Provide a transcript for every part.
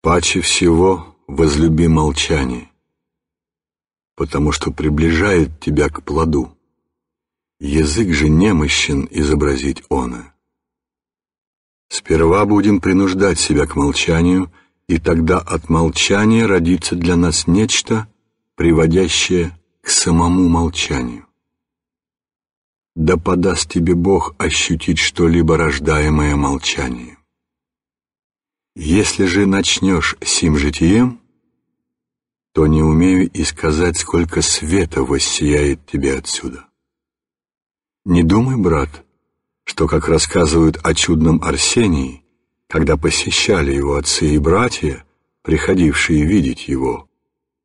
Паче всего возлюби молчание, потому что приближает тебя к плоду. Язык же немощен изобразить оно. Сперва будем принуждать себя к молчанию, и тогда от молчания родится для нас нечто, приводящее к самому молчанию. Да подаст тебе Бог ощутить что-либо рождаемое молчанием. Если же начнешь сим житием, то не умею и сказать, сколько света воссияет тебе отсюда. Не думай, брат, что, как рассказывают о чудном Арсении, когда посещали его отцы и братья, приходившие видеть его,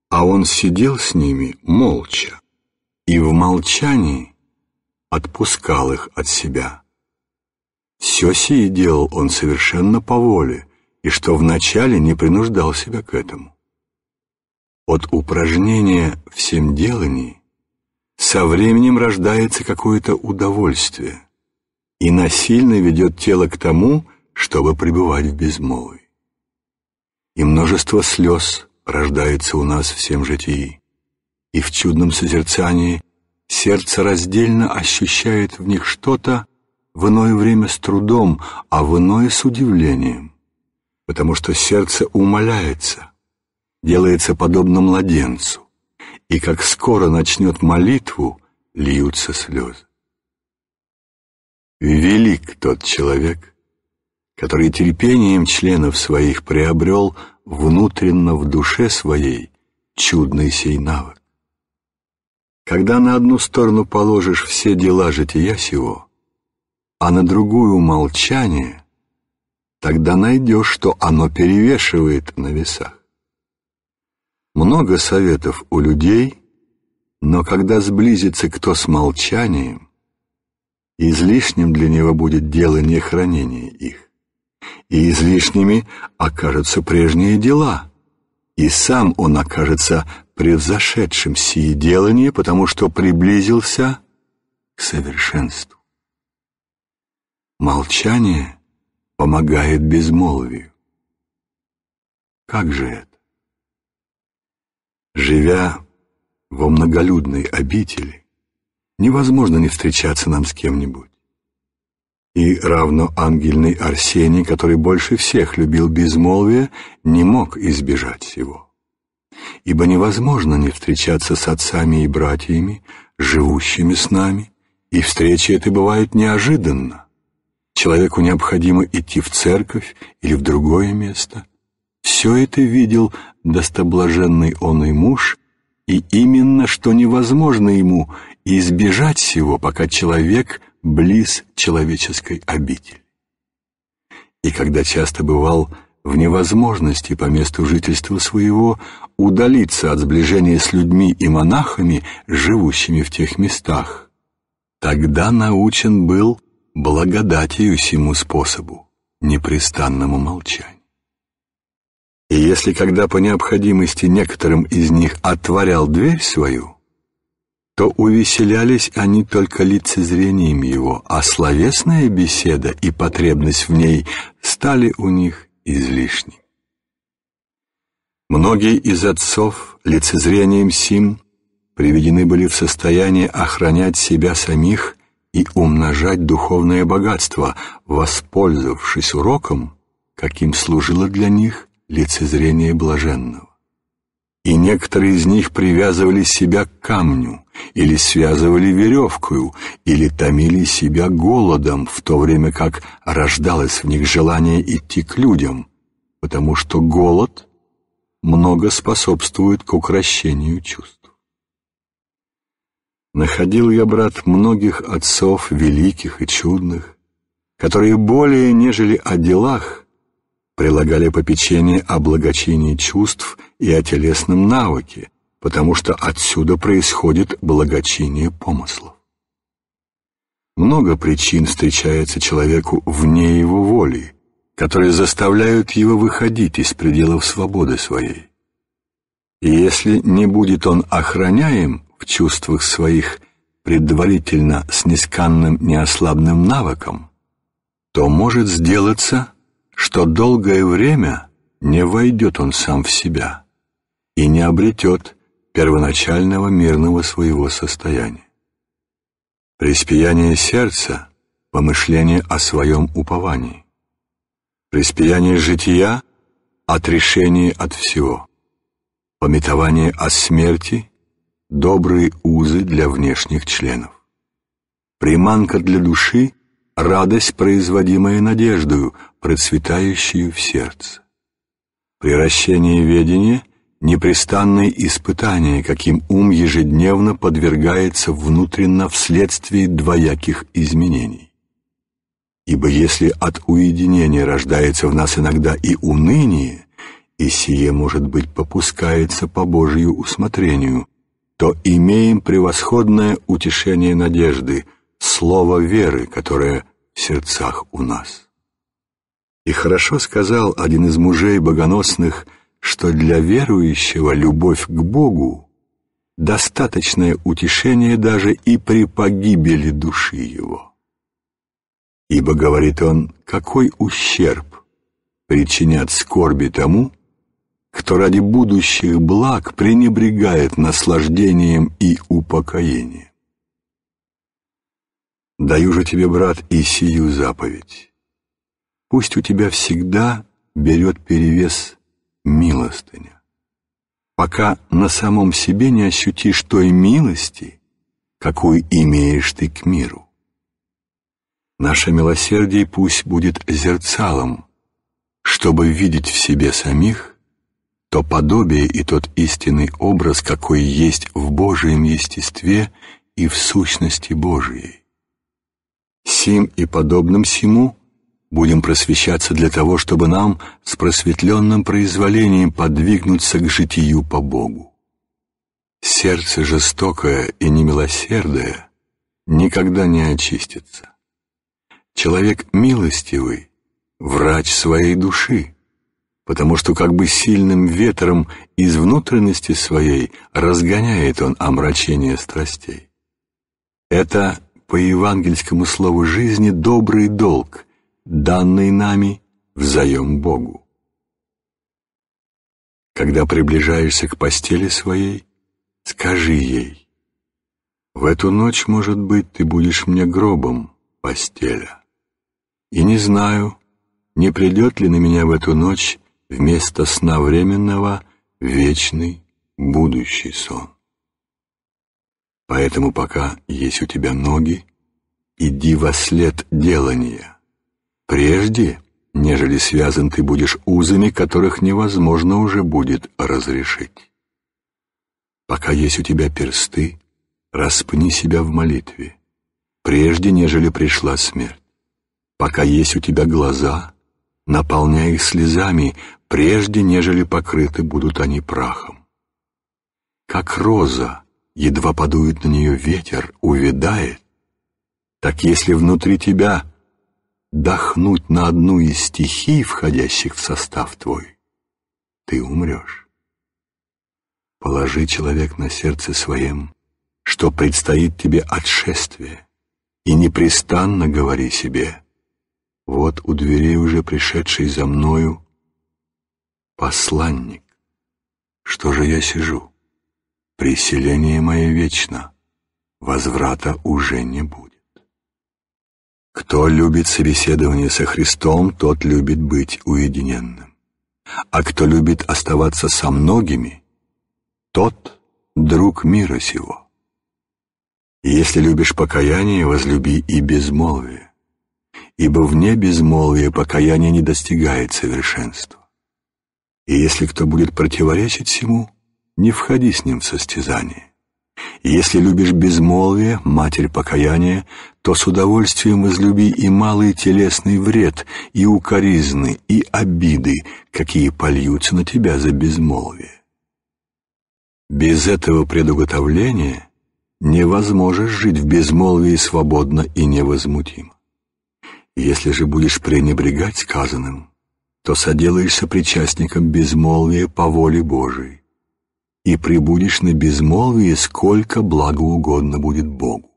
а он сидел с ними молча и в молчании отпускал их от себя. Все сие делал он совершенно по воле, и что вначале не принуждал себя к этому. От упражнения в семделании со временем рождается какое-то удовольствие и насильно ведет тело к тому, чтобы пребывать в безмолвии. И множество слез рождается у нас всем житии, и в чудном созерцании сердце раздельно ощущает в них что-то, в иное время с трудом, а в иное с удивлением потому что сердце умоляется, делается подобно младенцу, и как скоро начнет молитву, льются слезы. Велик тот человек, который терпением членов своих приобрел внутренно в душе своей чудный сей навык. Когда на одну сторону положишь все дела жития сего, а на другую молчание — тогда найдешь, что оно перевешивает на весах. Много советов у людей, но когда сблизится кто с молчанием, излишним для него будет дело не хранения их, и излишними окажутся прежние дела, и сам он окажется превзошедшим сие делание, потому что приблизился к совершенству. Молчание — помогает безмолвию. Как же это? Живя во многолюдной обители, невозможно не встречаться нам с кем-нибудь. И равно ангельный Арсений, который больше всех любил безмолвие, не мог избежать всего. Ибо невозможно не встречаться с отцами и братьями, живущими с нами, и встречи эта бывают неожиданно человеку необходимо идти в церковь или в другое место. Все это видел достоблаженный он и муж, и именно что невозможно ему избежать всего, пока человек близ человеческой обители. И когда часто бывал в невозможности по месту жительства своего удалиться от сближения с людьми и монахами, живущими в тех местах. Тогда научен был благодатью сему способу, непрестанному молчанию. И если когда по необходимости некоторым из них отворял дверь свою, то увеселялись они только лицезрением его, а словесная беседа и потребность в ней стали у них излишни. Многие из отцов лицезрением сим приведены были в состояние охранять себя самих и умножать духовное богатство, воспользовавшись уроком, каким служило для них лицезрение блаженного. И некоторые из них привязывали себя к камню, или связывали веревкою, или томили себя голодом, в то время как рождалось в них желание идти к людям, потому что голод много способствует к укрощению чувств. Находил я, брат, многих отцов великих и чудных, которые более, нежели о делах, прилагали попечение о благочинии чувств и о телесном навыке, потому что отсюда происходит благочиние помыслов. Много причин встречается человеку вне его воли, которые заставляют его выходить из пределов свободы своей. И если не будет он охраняем чувствах своих предварительно с несканным неослабным навыком, то может сделаться, что долгое время не войдет он сам в себя и не обретет первоначального мирного своего состояния. Приспияние сердца — помышление о своем уповании. Приспияние жития — отрешение от всего. Пометование о смерти добрые узы для внешних членов. Приманка для души — радость, производимая надеждою, процветающую в сердце. Приращение ведения — непрестанные испытания, каким ум ежедневно подвергается внутренно вследствие двояких изменений. Ибо если от уединения рождается в нас иногда и уныние, и сие, может быть, попускается по Божию усмотрению, то имеем превосходное утешение надежды, слово веры, которое в сердцах у нас. И хорошо сказал один из мужей богоносных, что для верующего любовь к Богу — достаточное утешение даже и при погибели души его. Ибо, говорит он, какой ущерб причинят скорби тому, кто ради будущих благ пренебрегает наслаждением и упокоением. Даю же тебе, брат, и сию заповедь. Пусть у тебя всегда берет перевес милостыня, пока на самом себе не ощутишь той милости, какую имеешь ты к миру. Наше милосердие пусть будет зерцалом, чтобы видеть в себе самих то подобие и тот истинный образ, какой есть в Божьем естестве и в сущности Божией. Сим и подобным сему будем просвещаться для того, чтобы нам с просветленным произволением подвигнуться к житию по Богу. Сердце жестокое и немилосердное никогда не очистится. Человек милостивый — врач своей души, потому что как бы сильным ветром из внутренности своей разгоняет он омрачение страстей. Это по евангельскому слову жизни добрый долг, данный нами взаем Богу. Когда приближаешься к постели своей, скажи ей, «В эту ночь, может быть, ты будешь мне гробом, постеля, и не знаю, не придет ли на меня в эту ночь вместо сна временного — вечный будущий сон. Поэтому пока есть у тебя ноги, иди во след делания, прежде, нежели связан ты будешь узами, которых невозможно уже будет разрешить. Пока есть у тебя персты, распни себя в молитве, прежде, нежели пришла смерть. Пока есть у тебя глаза, наполняй их слезами, прежде нежели покрыты будут они прахом. Как роза, едва подует на нее ветер, увядает, так если внутри тебя дохнуть на одну из стихий, входящих в состав твой, ты умрешь. Положи, человек, на сердце своем, что предстоит тебе отшествие, и непрестанно говори себе, вот у дверей уже пришедший за мною посланник. Что же я сижу? Приселение мое вечно, возврата уже не будет. Кто любит собеседование со Христом, тот любит быть уединенным. А кто любит оставаться со многими, тот друг мира сего. Если любишь покаяние, возлюби и безмолвие, ибо вне безмолвия покаяние не достигает совершенства. И если кто будет противоречить всему, не входи с ним в состязание. И если любишь безмолвие, матерь покаяния, то с удовольствием излюби и малый телесный вред, и укоризны, и обиды, какие польются на тебя за безмолвие. Без этого предуготовления невозможно жить в безмолвии свободно и невозмутимо. Если же будешь пренебрегать сказанным, то соделаешься причастником безмолвия по воле Божией, и прибудешь на безмолвие, сколько благоугодно будет Богу.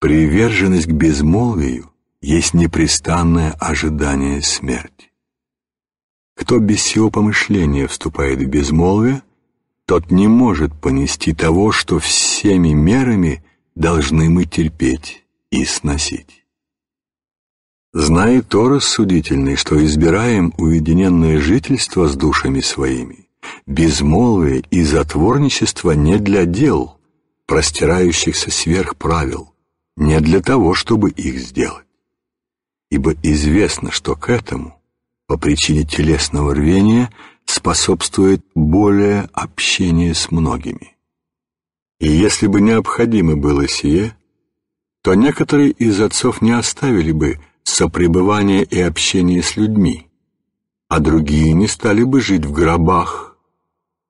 Приверженность к безмолвию есть непрестанное ожидание смерти. Кто без сего помышления вступает в безмолвие, тот не может понести того, что всеми мерами должны мы терпеть и сносить. Знает то рассудительный, что избираем уединенное жительство с душами своими. Безмолвие и затворничество не для дел, простирающихся сверх правил, не для того, чтобы их сделать. Ибо известно, что к этому, по причине телесного рвения, способствует более общение с многими. И если бы необходимо было сие, то некоторые из отцов не оставили бы сопребывание и общение с людьми, а другие не стали бы жить в гробах,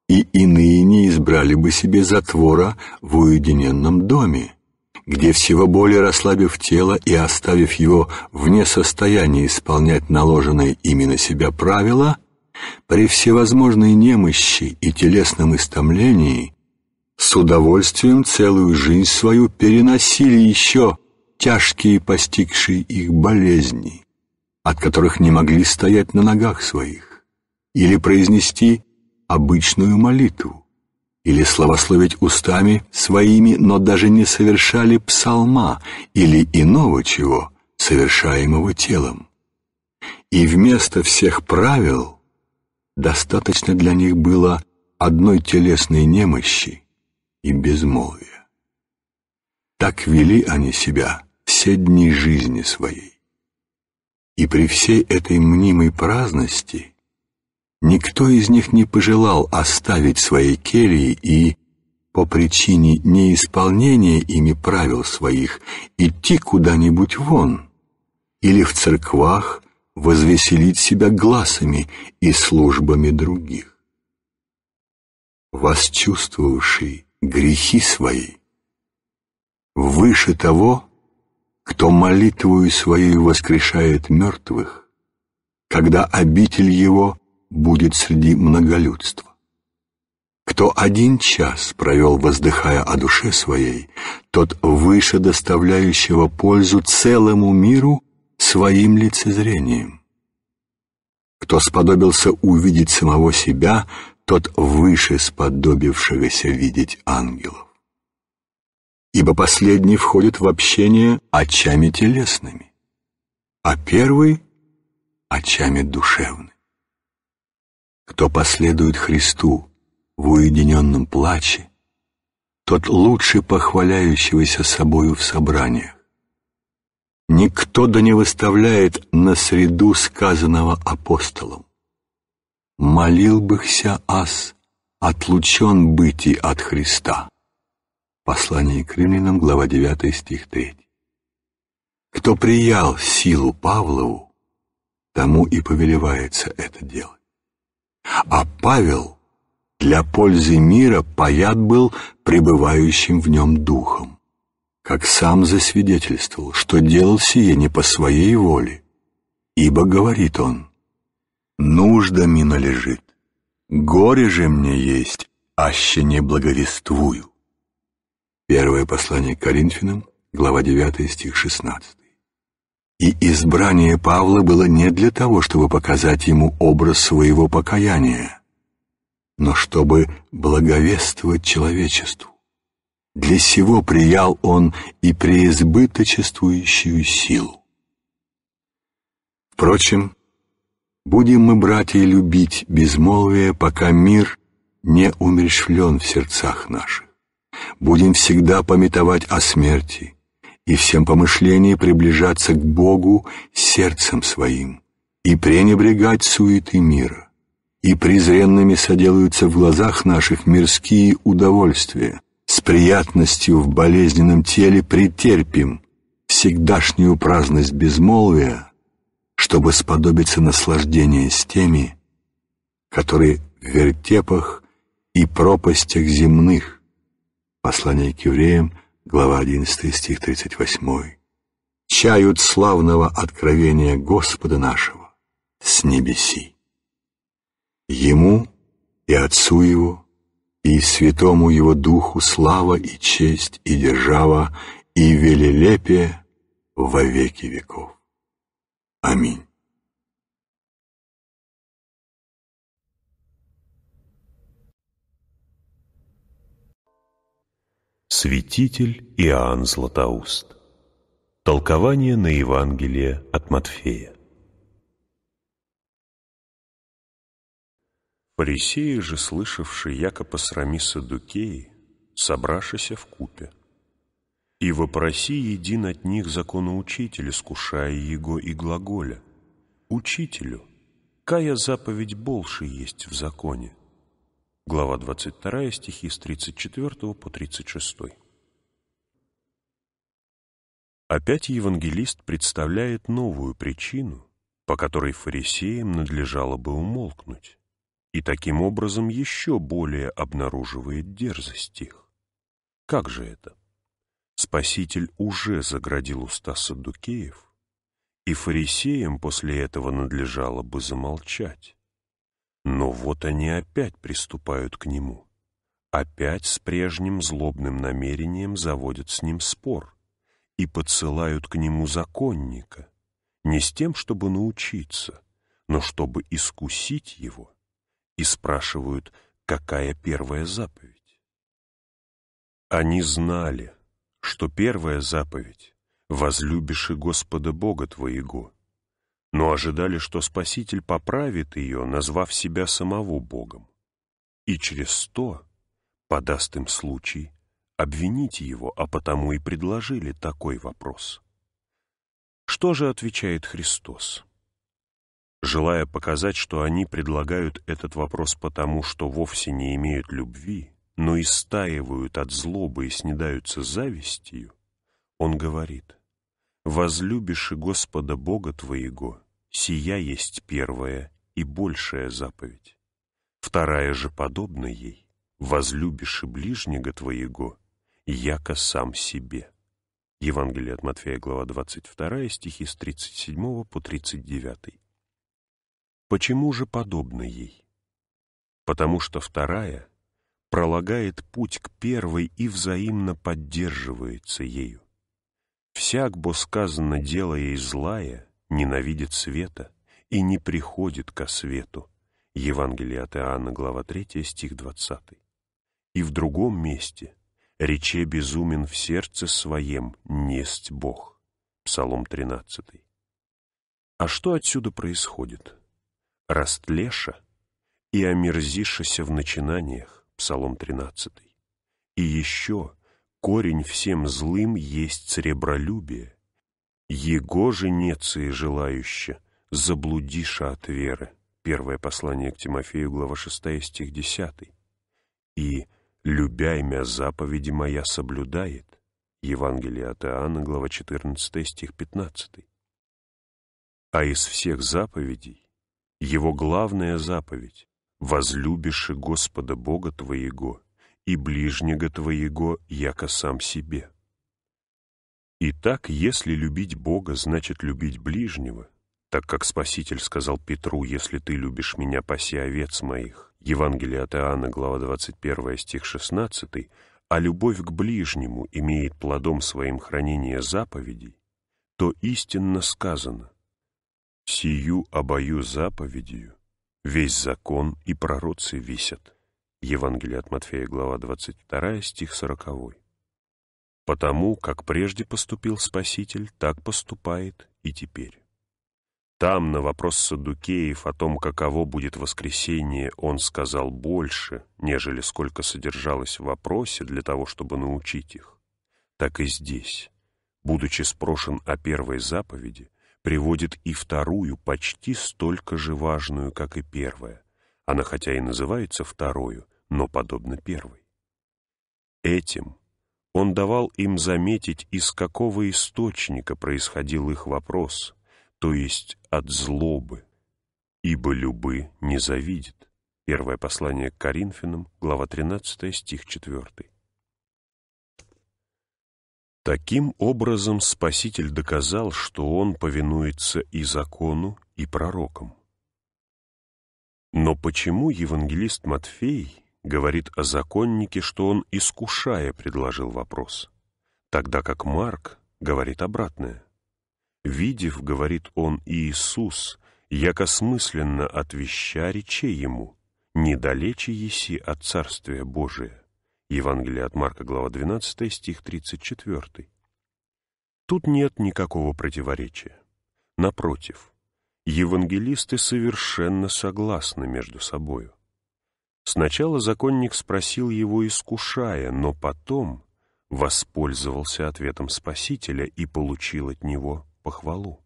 и иные не избрали бы себе затвора в уединенном доме, где всего более расслабив тело и оставив его вне состояния исполнять наложенные именно себя правила, при всевозможной немощи и телесном истомлении с удовольствием целую жизнь свою переносили еще тяжкие постигшие их болезни, от которых не могли стоять на ногах своих, или произнести обычную молитву, или славословить устами своими, но даже не совершали псалма или иного чего, совершаемого телом. И вместо всех правил достаточно для них было одной телесной немощи и безмолвия. Так вели они себя все дни жизни своей. И при всей этой мнимой праздности никто из них не пожелал оставить свои келии и, по причине неисполнения ими правил своих, идти куда-нибудь вон или в церквах возвеселить себя глазами и службами других. Восчувствовавший грехи свои, выше того — кто молитвою своей воскрешает мертвых, когда обитель его будет среди многолюдства. Кто один час провел, воздыхая о душе своей, тот выше доставляющего пользу целому миру своим лицезрением. Кто сподобился увидеть самого себя, тот выше сподобившегося видеть ангелов ибо последний входит в общение очами телесными, а первый — очами душевными. Кто последует Христу в уединенном плаче, тот лучше похваляющегося собою в собраниях. Никто да не выставляет на среду сказанного апостолом. Молил быхся ас, отлучен быти от Христа Послание к римлянам, глава 9, стих 3. Кто приял силу Павлову, тому и повелевается это делать. А Павел для пользы мира паят был пребывающим в нем духом, как сам засвидетельствовал, что делал сие не по своей воле, ибо, говорит он, «Нужда мина лежит, горе же мне есть, аще не благовествую». Первое послание к Коринфянам, глава 9, стих 16. И избрание Павла было не для того, чтобы показать ему образ своего покаяния, но чтобы благовествовать человечеству. Для сего приял он и преизбыточествующую силу. Впрочем, будем мы, братья, любить безмолвие, пока мир не умерщвлен в сердцах наших будем всегда пометовать о смерти и всем помышлении приближаться к Богу сердцем своим и пренебрегать суеты мира. И презренными соделаются в глазах наших мирские удовольствия, с приятностью в болезненном теле претерпим всегдашнюю праздность безмолвия, чтобы сподобиться наслаждения с теми, которые в вертепах и пропастях земных, Послание к евреям, глава 11, стих 38. «Чают славного откровения Господа нашего с небеси. Ему и Отцу Его, и Святому Его Духу слава и честь и держава и велелепие во веки веков. Аминь. Святитель Иоанн Златоуст. Толкование на Евангелие от Матфея. Фарисеи же, слышавшие яко посрами Садукеи, собравшися в купе, и вопроси един от них законоучитель, скушая его и глаголя, «Учителю, кая заповедь больше есть в законе?» Глава 22, стихи с 34 по 36. Опять евангелист представляет новую причину, по которой фарисеям надлежало бы умолкнуть, и таким образом еще более обнаруживает дерзость их. Как же это? Спаситель уже заградил уста саддукеев, и фарисеям после этого надлежало бы замолчать. Но вот они опять приступают к нему. Опять с прежним злобным намерением заводят с ним спор и подсылают к нему законника, не с тем, чтобы научиться, но чтобы искусить его, и спрашивают, какая первая заповедь. Они знали, что первая заповедь — возлюбишь и Господа Бога твоего, но ожидали, что Спаситель поправит ее, назвав себя самого Богом, и через сто, подаст им случай обвинить его, а потому и предложили такой вопрос. Что же отвечает Христос? Желая показать, что они предлагают этот вопрос потому, что вовсе не имеют любви, но истаивают от злобы и снедаются завистью, он говорит, «Возлюбишь и Господа Бога твоего Сия есть первая и большая заповедь. Вторая же подобна ей, возлюбишь и ближнего твоего, яко сам себе. Евангелие от Матфея, глава 22, стихи с 37 по 39. Почему же подобна ей? Потому что вторая пролагает путь к первой и взаимно поддерживается ею. «Всяк, бо сказано, делая и злая, ненавидит света и не приходит ко свету. Евангелие от Иоанна, глава 3, стих 20. И в другом месте «Рече безумен в сердце своем, несть Бог» Псалом 13. А что отсюда происходит? Растлеша и омерзишася в начинаниях Псалом 13. И еще корень всем злым есть сребролюбие, «Его женецы желающе, заблудиша от веры». Первое послание к Тимофею, глава 6, стих 10. «И любя имя заповеди моя соблюдает». Евангелие от Иоанна, глава 14, стих 15. А из всех заповедей, его главная заповедь возлюбиши Господа Бога твоего и ближнего твоего, яко сам себе». Итак, если любить Бога, значит любить ближнего, так как Спаситель сказал Петру, «Если ты любишь меня, паси овец моих». Евангелие от Иоанна, глава 21, стих 16, а любовь к ближнему имеет плодом своим хранение заповедей, то истинно сказано «Сию обою заповедью весь закон и пророцы висят». Евангелие от Матфея, глава 22, стих 40. Потому как прежде поступил Спаситель, так поступает и теперь. Там на вопрос Садукеев о том, каково будет воскресение, он сказал больше, нежели сколько содержалось в вопросе для того, чтобы научить их. Так и здесь, будучи спрошен о первой заповеди, приводит и вторую, почти столько же важную, как и первая. Она хотя и называется вторую, но подобна первой. Этим – он давал им заметить, из какого источника происходил их вопрос, то есть от злобы. «Ибо любы не завидит». Первое послание к Коринфянам, глава 13, стих 4. Таким образом Спаситель доказал, что он повинуется и закону, и пророкам. Но почему евангелист Матфей говорит о законнике, что он, искушая, предложил вопрос, тогда как Марк говорит обратное. «Видев, — говорит он, — Иисус, яко смысленно от веща речей ему, недалече еси от Царствия Божия». Евангелие от Марка, глава 12, стих 34. Тут нет никакого противоречия. Напротив, евангелисты совершенно согласны между собою. Сначала законник спросил его, искушая, но потом воспользовался ответом Спасителя и получил от него похвалу.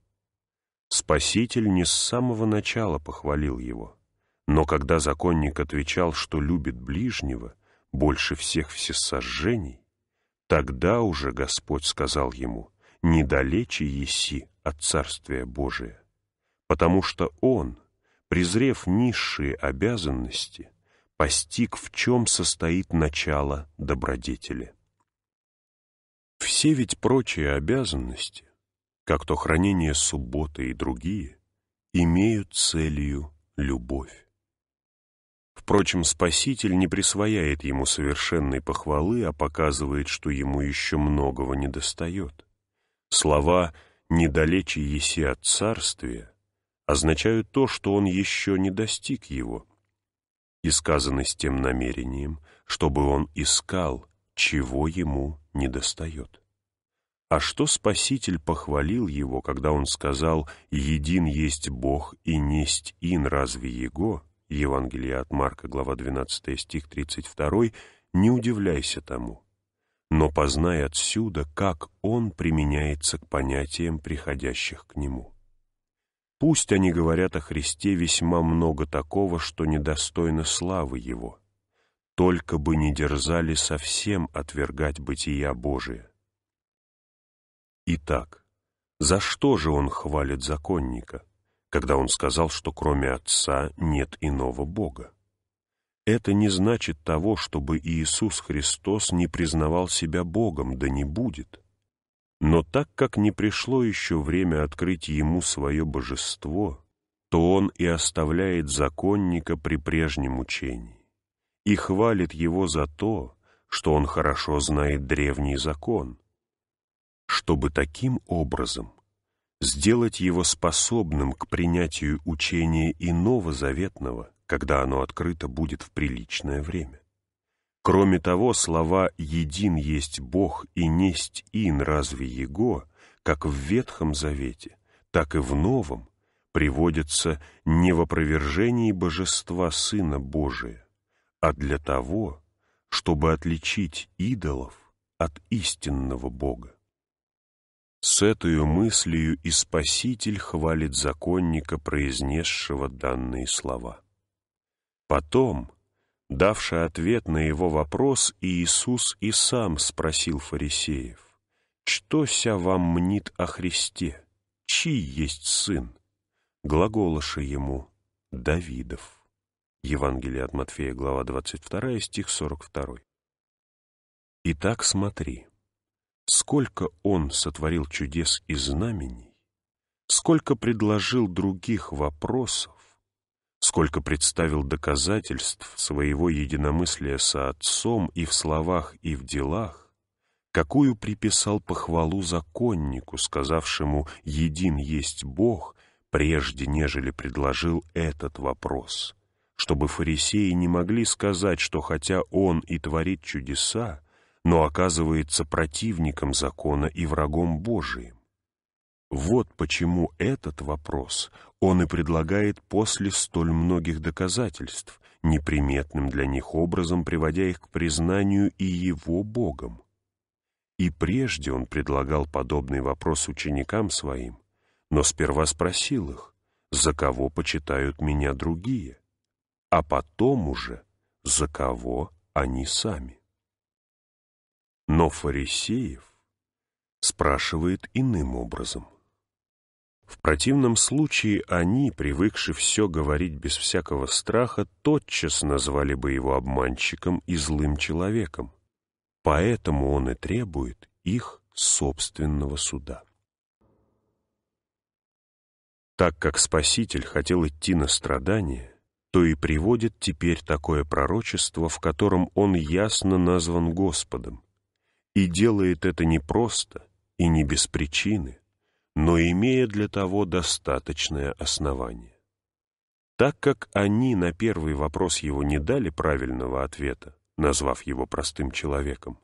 Спаситель не с самого начала похвалил его, но когда законник отвечал, что любит ближнего, больше всех всесожжений, тогда уже Господь сказал ему, «Недалече еси от Царствия Божия» потому что он, презрев низшие обязанности, постиг, в чем состоит начало добродетели. Все ведь прочие обязанности, как то хранение субботы и другие, имеют целью любовь. Впрочем, Спаситель не присвояет ему совершенной похвалы, а показывает, что ему еще многого недостает. Слова «недалече еси от царствия» означают то, что он еще не достиг его — и сказаны с тем намерением, чтобы он искал, чего ему недостает. А что Спаситель похвалил его, когда он сказал «Един есть Бог и несть ин разве Его» Евангелие от Марка, глава 12, стих 32, не удивляйся тому, но познай отсюда, как он применяется к понятиям, приходящих к нему. Пусть они говорят о Христе весьма много такого, что недостойно славы Его, только бы не дерзали совсем отвергать бытия Божие. Итак, за что же он хвалит законника, когда он сказал, что кроме Отца нет иного Бога? Это не значит того, чтобы Иисус Христос не признавал себя Богом, да не будет – но так как не пришло еще время открыть ему свое божество, то он и оставляет законника при прежнем учении и хвалит его за то, что он хорошо знает древний закон, чтобы таким образом сделать его способным к принятию учения иного заветного, когда оно открыто будет в приличное время. Кроме того, слова «един есть Бог» и «несть ин разве Его» как в Ветхом Завете, так и в Новом приводятся не в опровержении божества Сына Божия, а для того, чтобы отличить идолов от истинного Бога. С этой мыслью и Спаситель хвалит законника, произнесшего данные слова. Потом, Давший ответ на его вопрос, Иисус и сам спросил фарисеев, «Что ся вам мнит о Христе? Чий есть сын?» глаголоши ему «Давидов». Евангелие от Матфея, глава 22, стих 42. Итак, смотри, сколько он сотворил чудес и знамений, сколько предложил других вопросов, сколько представил доказательств своего единомыслия со отцом и в словах, и в делах, какую приписал похвалу законнику, сказавшему «един есть Бог», прежде нежели предложил этот вопрос, чтобы фарисеи не могли сказать, что хотя он и творит чудеса, но оказывается противником закона и врагом Божиим. Вот почему этот вопрос он и предлагает после столь многих доказательств, неприметным для них образом приводя их к признанию и его Богом. И прежде он предлагал подобный вопрос ученикам своим, но сперва спросил их, «За кого почитают меня другие?» а потом уже, «За кого они сами?» Но фарисеев спрашивает иным образом. В противном случае они, привыкшие все говорить без всякого страха, тотчас назвали бы его обманщиком и злым человеком. Поэтому он и требует их собственного суда. Так как Спаситель хотел идти на страдания, то и приводит теперь такое пророчество, в котором он ясно назван Господом, и делает это не просто и не без причины, но имея для того достаточное основание. Так как они на первый вопрос его не дали правильного ответа, назвав его простым человеком,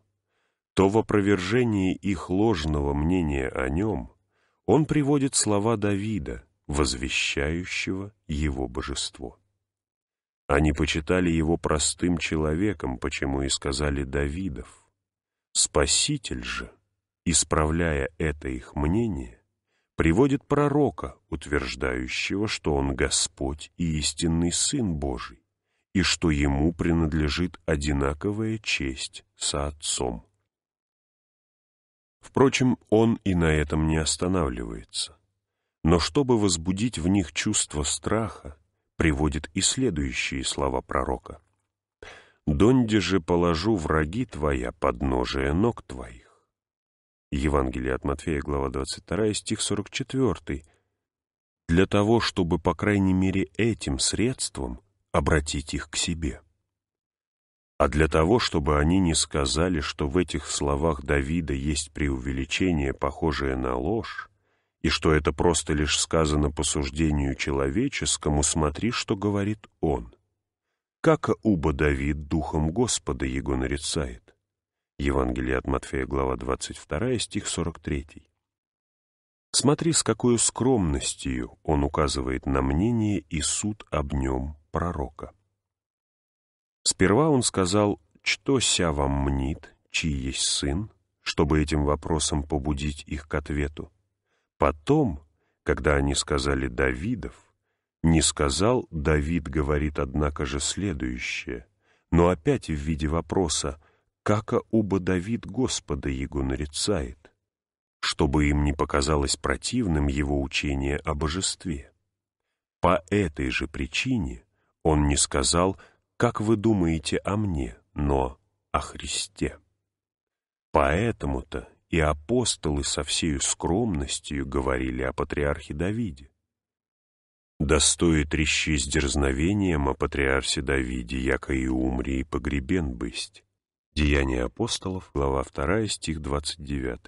то в опровержении их ложного мнения о нем он приводит слова Давида, возвещающего его божество. Они почитали его простым человеком, почему и сказали Давидов. Спаситель же, исправляя это их мнение, приводит пророка, утверждающего, что он Господь и истинный Сын Божий, и что ему принадлежит одинаковая честь со Отцом. Впрочем, он и на этом не останавливается. Но чтобы возбудить в них чувство страха, приводит и следующие слова пророка. «Донде же положу враги твоя под ножие ног твоих». Евангелие от Матфея, глава 22, стих 44. Для того, чтобы, по крайней мере, этим средством обратить их к себе. А для того, чтобы они не сказали, что в этих словах Давида есть преувеличение, похожее на ложь, и что это просто лишь сказано по суждению человеческому, смотри, что говорит он. «Как уба Давид духом Господа его нарицает?» Евангелие от Матфея, глава 22, стих 43. Смотри, с какой скромностью он указывает на мнение и суд об нем пророка. Сперва он сказал, что ся вам мнит, чьи есть сын, чтобы этим вопросом побудить их к ответу. Потом, когда они сказали «Давидов», не сказал «Давид говорит, однако же, следующее», но опять в виде вопроса Кака оба Давид Господа его нарицает, чтобы им не показалось противным его учение о божестве. По этой же причине он не сказал «Как вы думаете о мне?», но «О Христе». Поэтому-то и апостолы со всею скромностью говорили о патриархе Давиде. «Да стоит рещи с дерзновением о патриарсе Давиде, яко и умри и погребен бысть». Деяния апостолов, глава 2, стих 29.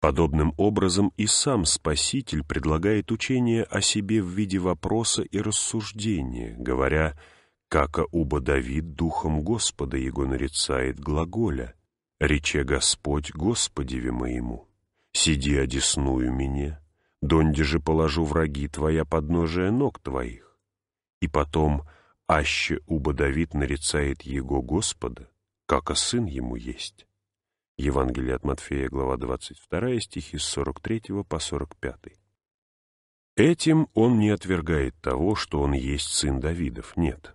Подобным образом и сам Спаситель предлагает учение о себе в виде вопроса и рассуждения, говоря «Кака уба Давид духом Господа его нарицает глаголя, рече Господь Господеве моему, сиди одесную меня, донде же положу враги твоя подножия ног твоих». И потом «Аще уба Давид нарицает его Господа, как а сын ему есть. Евангелие от Матфея, глава 22, стихи с 43 по 45. Этим он не отвергает того, что он есть сын Давидов, нет.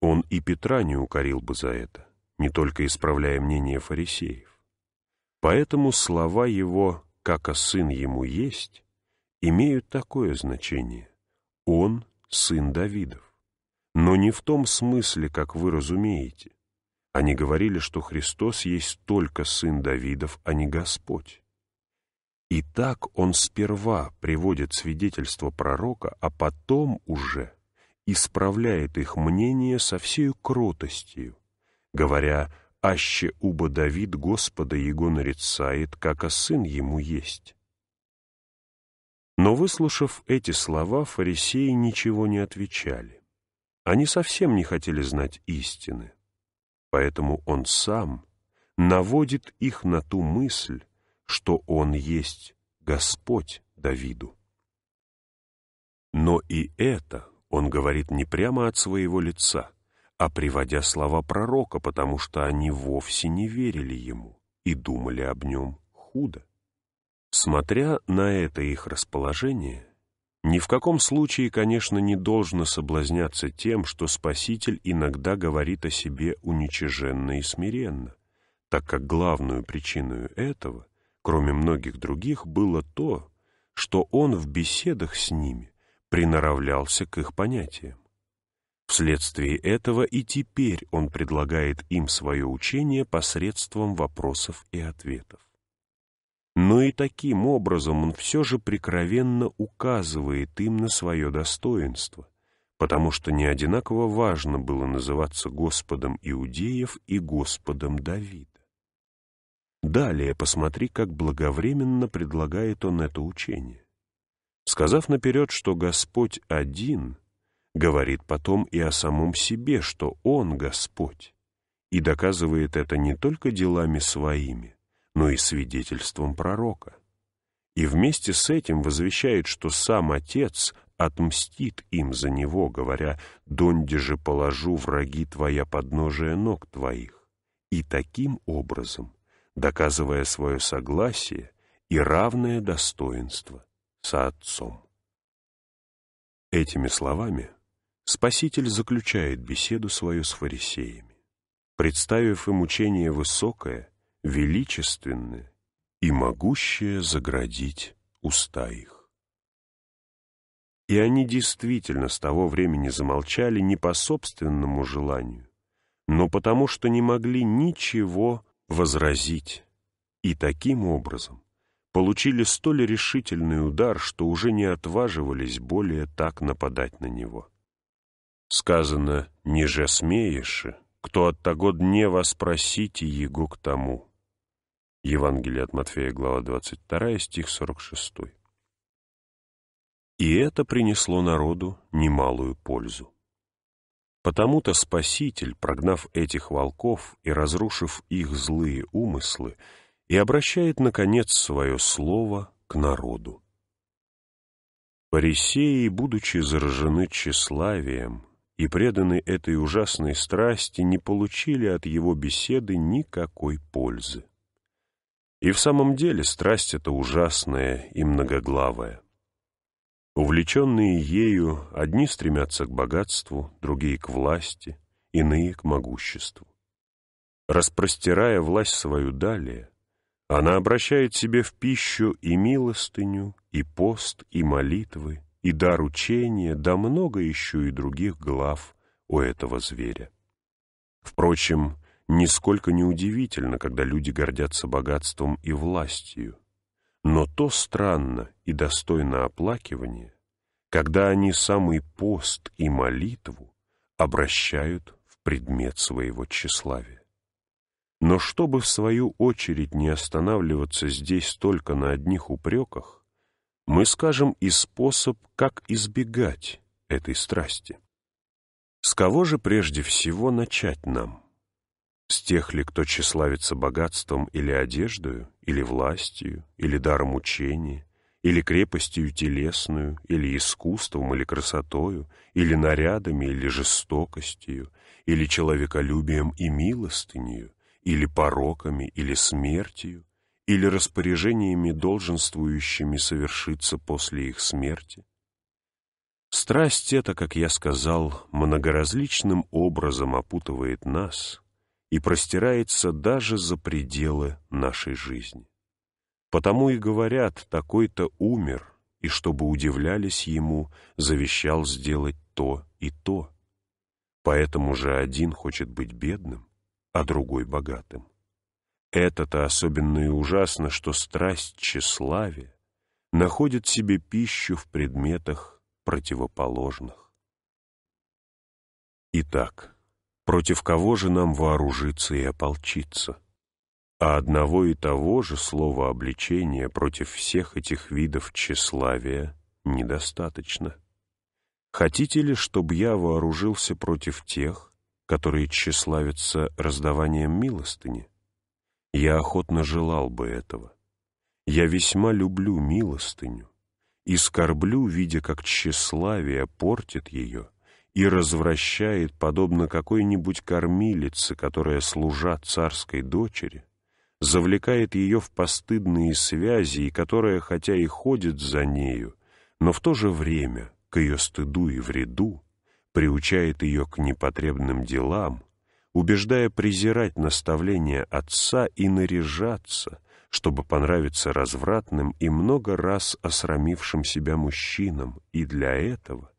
Он и Петра не укорил бы за это, не только исправляя мнение фарисеев. Поэтому слова его «как о сын ему есть» имеют такое значение. Он — сын Давидов. Но не в том смысле, как вы разумеете. Они говорили, что Христос есть только Сын Давидов, а не Господь. И так он сперва приводит свидетельство пророка, а потом уже исправляет их мнение со всею кротостью, говоря «Аще уба Давид Господа его нарицает, как о сын ему есть». Но, выслушав эти слова, фарисеи ничего не отвечали. Они совсем не хотели знать истины, поэтому он сам наводит их на ту мысль, что он есть Господь Давиду. Но и это он говорит не прямо от своего лица, а приводя слова пророка, потому что они вовсе не верили ему и думали об нем худо. Смотря на это их расположение, ни в каком случае, конечно, не должно соблазняться тем, что Спаситель иногда говорит о себе уничиженно и смиренно, так как главную причину этого, кроме многих других, было то, что он в беседах с ними приноравлялся к их понятиям. Вследствие этого и теперь он предлагает им свое учение посредством вопросов и ответов. Но и таким образом он все же прикровенно указывает им на свое достоинство, потому что не одинаково важно было называться Господом Иудеев и Господом Давида. Далее посмотри, как благовременно предлагает он это учение. Сказав наперед, что Господь один, говорит потом и о самом себе, что Он Господь, и доказывает это не только делами своими, но и свидетельством пророка. И вместе с этим возвещает, что сам Отец отмстит им за него, говоря, «Донде же положу враги твоя подножие ног твоих». И таким образом, доказывая свое согласие и равное достоинство со Отцом. Этими словами Спаситель заключает беседу свою с фарисеями, представив им учение высокое – величественное и могущее заградить уста их. И они действительно с того времени замолчали не по собственному желанию, но потому что не могли ничего возразить, и таким образом получили столь решительный удар, что уже не отваживались более так нападать на него. Сказано не же смеешь, кто от того дне просите его к тому». Евангелие от Матфея, глава 22, стих 46. И это принесло народу немалую пользу. Потому-то Спаситель, прогнав этих волков и разрушив их злые умыслы, и обращает, наконец, свое слово к народу. Парисеи, будучи заражены тщеславием и преданы этой ужасной страсти, не получили от его беседы никакой пользы. И в самом деле страсть эта ужасная и многоглавая. Увлеченные ею, одни стремятся к богатству, другие — к власти, иные — к могуществу. Распростирая власть свою далее, она обращает себе в пищу и милостыню, и пост, и молитвы, и дар учения, да много еще и других глав у этого зверя. Впрочем, нисколько не удивительно, когда люди гордятся богатством и властью. Но то странно и достойно оплакивания, когда они самый пост и молитву обращают в предмет своего тщеславия. Но чтобы в свою очередь не останавливаться здесь только на одних упреках, мы скажем и способ, как избегать этой страсти. С кого же прежде всего начать нам? С тех ли, кто тщеславится богатством или одеждою, или властью, или даром учения, или крепостью телесную, или искусством, или красотою, или нарядами, или жестокостью, или человеколюбием и милостынью, или пороками, или смертью, или распоряжениями, долженствующими совершиться после их смерти. Страсть эта, как я сказал, многоразличным образом опутывает нас — и простирается даже за пределы нашей жизни. Потому и говорят, такой-то умер, и чтобы удивлялись ему, завещал сделать то и то. Поэтому же один хочет быть бедным, а другой богатым. Это-то особенно и ужасно, что страсть тщеславия находит себе пищу в предметах противоположных. Итак, Против кого же нам вооружиться и ополчиться? А одного и того же слова обличения против всех этих видов тщеславия недостаточно. Хотите ли, чтобы я вооружился против тех, которые тщеславятся раздаванием милостыни? Я охотно желал бы этого. Я весьма люблю милостыню и скорблю, видя, как тщеславие портит ее и развращает, подобно какой-нибудь кормилице, которая, служа царской дочери, завлекает ее в постыдные связи, и которая, хотя и ходит за нею, но в то же время, к ее стыду и вреду, приучает ее к непотребным делам, убеждая презирать наставления отца и наряжаться, чтобы понравиться развратным и много раз осрамившим себя мужчинам, и для этого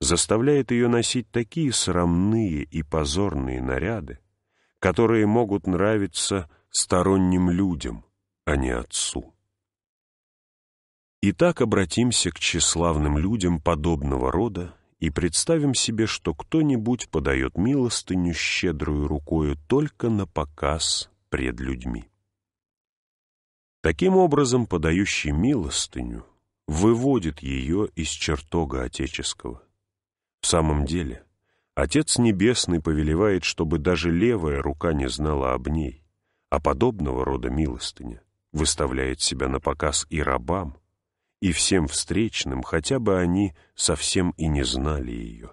заставляет ее носить такие срамные и позорные наряды, которые могут нравиться сторонним людям, а не отцу. Итак, обратимся к тщеславным людям подобного рода и представим себе, что кто-нибудь подает милостыню щедрую рукою только на показ пред людьми. Таким образом, подающий милостыню выводит ее из чертога отеческого. В самом деле, Отец Небесный повелевает, чтобы даже левая рука не знала об ней, а подобного рода милостыня выставляет себя на показ и рабам, и всем встречным, хотя бы они совсем и не знали ее.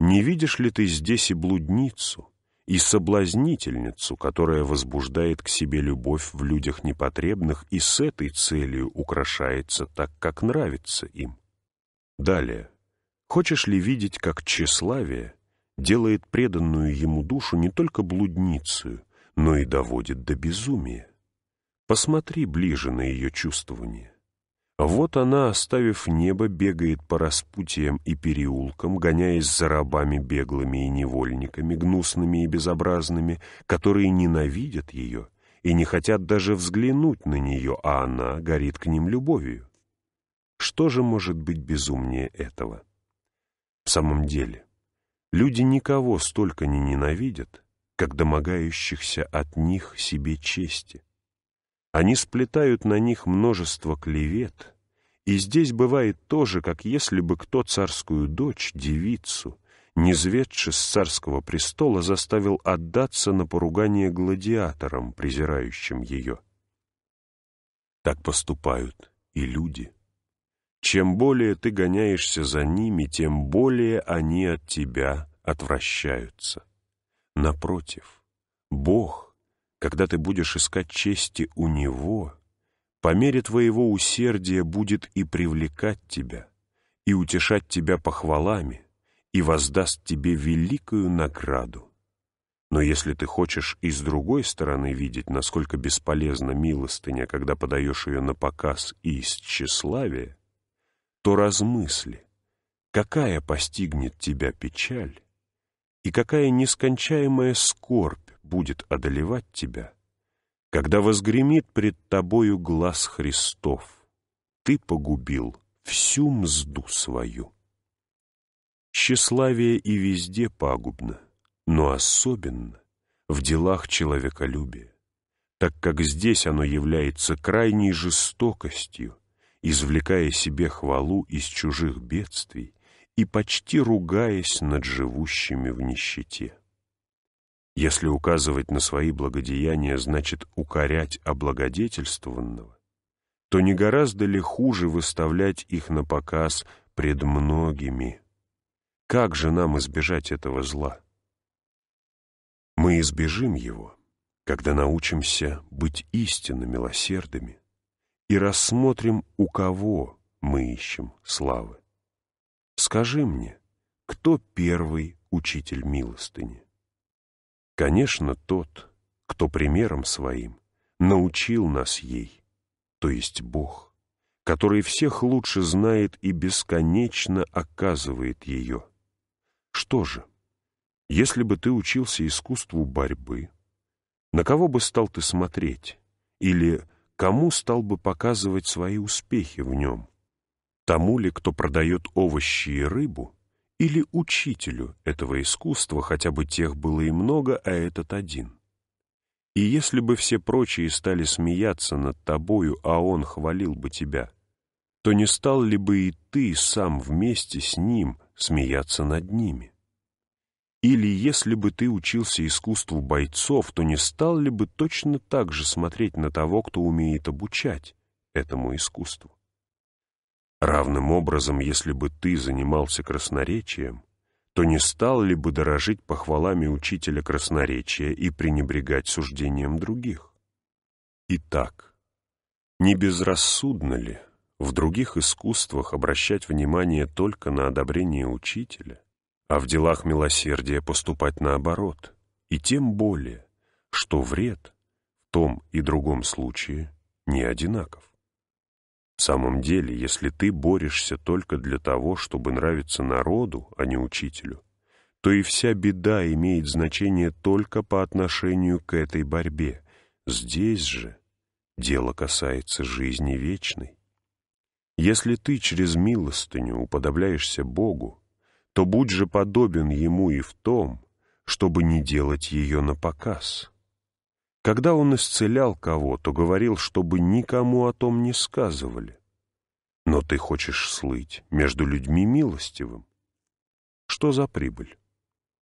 Не видишь ли ты здесь и блудницу, и соблазнительницу, которая возбуждает к себе любовь в людях непотребных и с этой целью украшается так, как нравится им? Далее. Хочешь ли видеть, как тщеславие делает преданную ему душу не только блудницу, но и доводит до безумия? Посмотри ближе на ее чувствование. Вот она, оставив небо, бегает по распутиям и переулкам, гоняясь за рабами беглыми и невольниками, гнусными и безобразными, которые ненавидят ее и не хотят даже взглянуть на нее, а она горит к ним любовью. Что же может быть безумнее этого? В самом деле, люди никого столько не ненавидят, как домогающихся от них себе чести. Они сплетают на них множество клевет, и здесь бывает то же, как если бы кто царскую дочь, девицу, низведши с царского престола, заставил отдаться на поругание гладиаторам, презирающим ее. Так поступают и люди. Чем более ты гоняешься за ними, тем более они от тебя отвращаются. Напротив, Бог, когда ты будешь искать чести у Него, по мере твоего усердия будет и привлекать тебя, и утешать тебя похвалами, и воздаст тебе великую награду. Но если ты хочешь и с другой стороны видеть, насколько бесполезна милостыня, когда подаешь ее на показ и из тщеславия, то размысли, какая постигнет тебя печаль и какая нескончаемая скорбь будет одолевать тебя, когда возгремит пред тобою глаз Христов. Ты погубил всю мзду свою. Тщеславие и везде пагубно, но особенно в делах человеколюбия, так как здесь оно является крайней жестокостью извлекая себе хвалу из чужих бедствий и почти ругаясь над живущими в нищете. Если указывать на свои благодеяния значит укорять облагодетельствованного, то не гораздо ли хуже выставлять их на показ пред многими? Как же нам избежать этого зла? Мы избежим его, когда научимся быть истинно милосердными, и рассмотрим, у кого мы ищем славы. Скажи мне, кто первый учитель милостыни? Конечно, тот, кто примером своим научил нас ей, то есть Бог, который всех лучше знает и бесконечно оказывает ее. Что же, если бы ты учился искусству борьбы, на кого бы стал ты смотреть? Или кому стал бы показывать свои успехи в нем? Тому ли, кто продает овощи и рыбу, или учителю этого искусства, хотя бы тех было и много, а этот один? И если бы все прочие стали смеяться над тобою, а он хвалил бы тебя, то не стал ли бы и ты сам вместе с ним смеяться над ними? Или если бы ты учился искусству бойцов, то не стал ли бы точно так же смотреть на того, кто умеет обучать этому искусству? Равным образом, если бы ты занимался красноречием, то не стал ли бы дорожить похвалами учителя красноречия и пренебрегать суждением других? Итак, не безрассудно ли в других искусствах обращать внимание только на одобрение учителя, а в делах милосердия поступать наоборот, и тем более, что вред в том и другом случае не одинаков. В самом деле, если ты борешься только для того, чтобы нравиться народу, а не учителю, то и вся беда имеет значение только по отношению к этой борьбе. Здесь же дело касается жизни вечной. Если ты через милостыню уподобляешься Богу, то будь же подобен ему и в том, чтобы не делать ее на показ. Когда он исцелял кого, то говорил, чтобы никому о том не сказывали. Но ты хочешь слыть между людьми милостивым. Что за прибыль?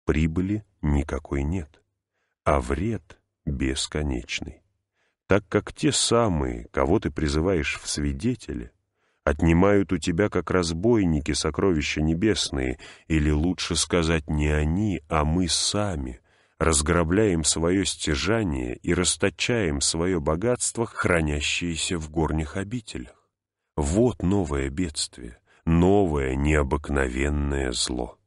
Прибыли никакой нет, а вред бесконечный, так как те самые, кого ты призываешь в свидетели, Отнимают у тебя, как разбойники, сокровища небесные, или лучше сказать не они, а мы сами. Разграбляем свое стяжание и расточаем свое богатство, хранящееся в горних обителях. Вот новое бедствие, новое необыкновенное зло.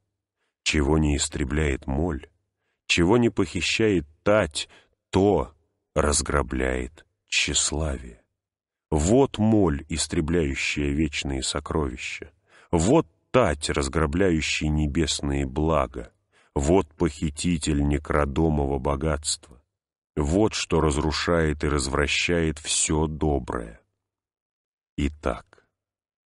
Чего не истребляет моль, чего не похищает тать, то разграбляет тщеславие. Вот моль, истребляющая вечные сокровища. Вот тать, разграбляющая небесные блага. Вот похититель некродомого богатства. Вот что разрушает и развращает все доброе. Итак,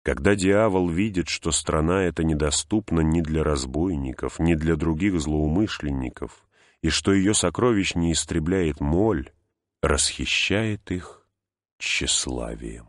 когда дьявол видит, что страна эта недоступна ни для разбойников, ни для других злоумышленников, и что ее сокровищ не истребляет моль, расхищает их тщеславием.